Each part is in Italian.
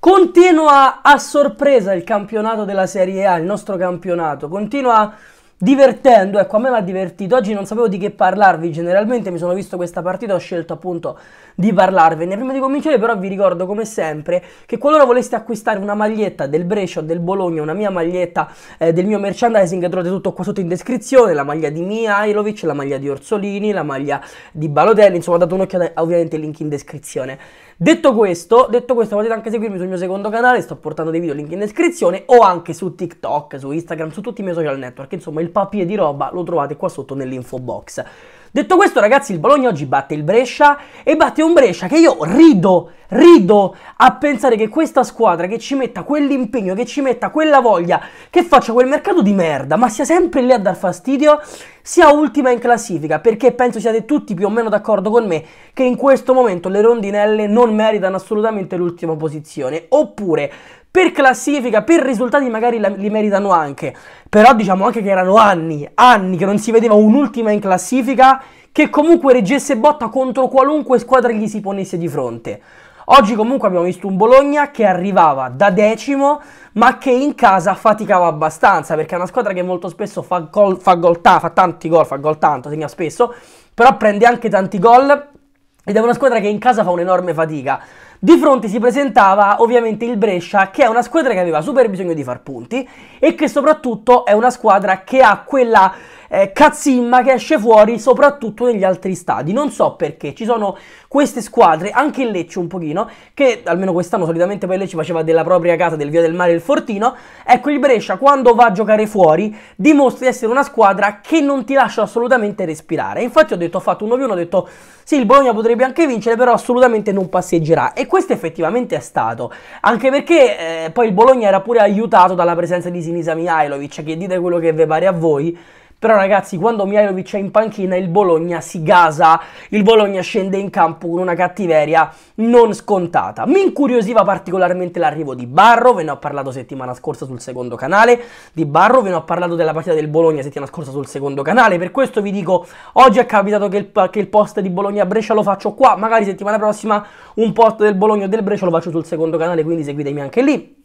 Continua a sorpresa il campionato della Serie A, il nostro campionato, continua divertendo, ecco a me mi divertito, oggi non sapevo di che parlarvi, generalmente mi sono visto questa partita, ho scelto appunto di parlarvene, prima di cominciare però vi ricordo come sempre che qualora voleste acquistare una maglietta del Brescia o del Bologna, una mia maglietta eh, del mio merchandising, trovate tutto qua sotto in descrizione, la maglia di Mihailovic, la maglia di Orsolini, la maglia di Balotelli, insomma date un'occhiata ovviamente il link in descrizione. Detto questo, detto questo, potete anche seguirmi sul mio secondo canale, sto portando dei video link in descrizione o anche su TikTok, su Instagram, su tutti i miei social network, insomma il papier di roba lo trovate qua sotto nell'info box. Detto questo, ragazzi, il Bologna oggi batte il Brescia e batte un Brescia che io rido, rido a pensare che questa squadra che ci metta quell'impegno, che ci metta quella voglia, che faccia quel mercato di merda, ma sia sempre lì a dar fastidio, sia ultima in classifica, perché penso siate tutti più o meno d'accordo con me che in questo momento le rondinelle non meritano assolutamente l'ultima posizione. Oppure per classifica, per risultati magari li meritano anche, però diciamo anche che erano anni, anni che non si vedeva un'ultima in classifica che comunque reggesse botta contro qualunque squadra gli si ponesse di fronte. Oggi comunque abbiamo visto un Bologna che arrivava da decimo, ma che in casa faticava abbastanza, perché è una squadra che molto spesso fa gol, fa, gol, ta, fa tanti gol, fa gol tanto, segna spesso, però prende anche tanti gol ed è una squadra che in casa fa un'enorme fatica. Di fronte si presentava ovviamente il Brescia, che è una squadra che aveva super bisogno di far punti e che soprattutto è una squadra che ha quella eh, Kazimma che esce fuori soprattutto negli altri stadi. Non so perché, ci sono queste squadre, anche il Lecce un pochino, che almeno quest'anno solitamente poi il Lecce faceva della propria casa, del Via del Mare il Fortino. Ecco, il Brescia quando va a giocare fuori dimostra di essere una squadra che non ti lascia assolutamente respirare. Infatti ho detto, ho fatto 1-1, ho detto sì, il Bologna potrebbe anche vincere, però assolutamente non passeggerà. E questo effettivamente è stato, anche perché eh, poi il Bologna era pure aiutato dalla presenza di Sinisa Mihailovic, che dite quello che vi pare a voi, però ragazzi, quando Mihailovic è in panchina il Bologna si gasa, il Bologna scende in campo con una cattiveria non scontata. Mi incuriosiva particolarmente l'arrivo di Barro, ve ne ho parlato settimana scorsa sul secondo canale, di Barro ve ne ho parlato della partita del Bologna settimana scorsa sul secondo canale, per questo vi dico, oggi è capitato che il, che il post di Bologna-Brescia lo faccio qua, magari settimana prossima un post del Bologna o del Brescia lo faccio sul secondo canale, quindi seguitemi anche lì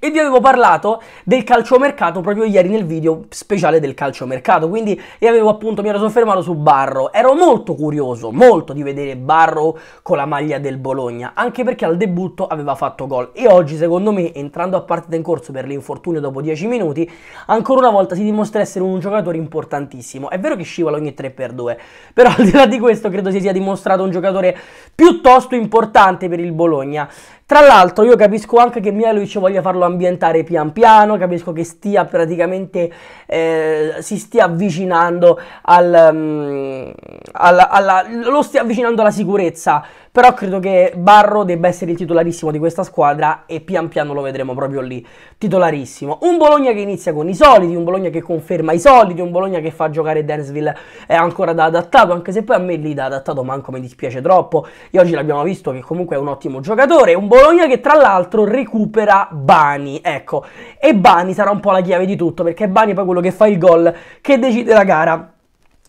e vi avevo parlato del calciomercato proprio ieri nel video speciale del calciomercato, quindi io avevo appunto, mi ero soffermato su Barro, ero molto curioso, molto di vedere Barro con la maglia del Bologna, anche perché al debutto aveva fatto gol e oggi secondo me entrando a partita in corso per l'infortunio dopo 10 minuti, ancora una volta si dimostra essere un giocatore importantissimo, è vero che scivola ogni 3x2, però al di là di questo credo si sia dimostrato un giocatore piuttosto importante per il Bologna. Tra l'altro io capisco anche che Mialovic voglia farlo ambientare pian piano, capisco che stia praticamente, eh, si stia avvicinando al, um, alla, alla, lo stia avvicinando alla sicurezza, però credo che Barro debba essere il titolarissimo di questa squadra e pian piano lo vedremo proprio lì, titolarissimo. Un Bologna che inizia con i soliti, un Bologna che conferma i soliti, un Bologna che fa giocare Densville è ancora da adattato, anche se poi a me lì da adattato manco mi dispiace troppo, e oggi l'abbiamo visto che comunque è un ottimo giocatore, un Bologna che tra l'altro recupera Bani, ecco, e Bani sarà un po' la chiave di tutto, perché Bani è poi quello che fa il gol che decide la gara.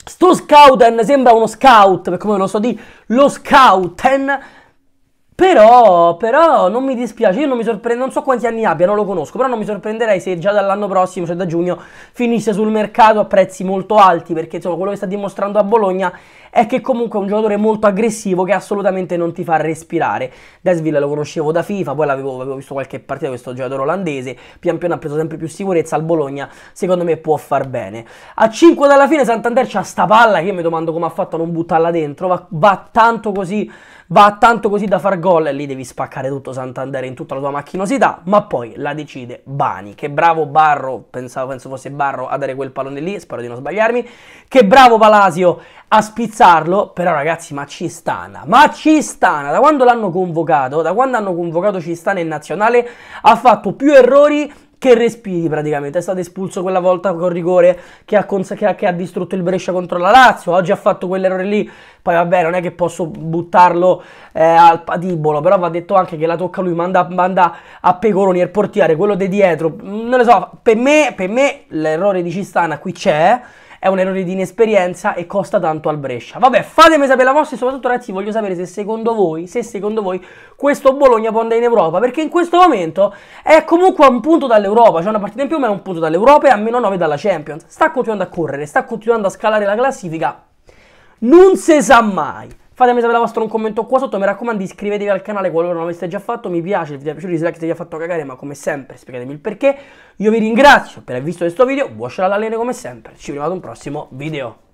Sto scouten sembra uno scout, come non so di lo scouten però, però non mi dispiace, io non mi sorprendo, non so quanti anni abbia, non lo conosco, però non mi sorprenderei se già dall'anno prossimo, cioè da giugno, finisse sul mercato a prezzi molto alti, perché insomma quello che sta dimostrando a Bologna è che comunque è un giocatore molto aggressivo che assolutamente non ti fa respirare. Desville lo conoscevo da FIFA, poi l'avevo, visto qualche partita questo giocatore olandese, pian piano ha preso sempre più sicurezza al Bologna, secondo me può far bene. A 5 dalla fine Santander c'ha sta palla, che io mi domando come ha fatto a non buttarla dentro, va, va tanto così va tanto così da far gol e lì devi spaccare tutto Santander in tutta la tua macchinosità, ma poi la decide Bani, che bravo Barro, pensavo, penso fosse Barro a dare quel pallone lì, spero di non sbagliarmi, che bravo Palasio a spizzarlo, però ragazzi ma ci stana, ma ci stana, da quando l'hanno convocato, da quando hanno convocato Cistana in nazionale ha fatto più errori che respiri praticamente. È stato espulso quella volta con rigore che ha, cons- che ha, che ha distrutto il Brescia contro la Lazio. Oggi ha fatto quell'errore lì. Poi vabbè, non è che posso buttarlo eh, al patibolo, però va detto anche che la tocca lui, manda, manda a Pecoroni il portiere, quello di dietro. Mm, non lo so, per me, per me l'errore di Cistana qui c'è è un errore di inesperienza e costa tanto al Brescia. Vabbè, fatemi sapere la vostra e soprattutto ragazzi voglio sapere se secondo voi, se secondo voi questo Bologna può andare in Europa, perché in questo momento è comunque a un punto dall'Europa, cioè una partita in più ma è un punto dall'Europa e a meno 9 dalla Champions. Sta continuando a correre, sta continuando a scalare la classifica. Non si sa mai. Fatemi sapere la vostra un commento qua sotto, mi raccomando iscrivetevi al canale qualora non l'aveste già fatto, mi piace, il video è piaciuto, dislike se vi ha fatto cagare, ma come sempre spiegatemi il perché. Io vi ringrazio per aver visto questo video, buon scialallene come sempre, ci vediamo ad un prossimo video.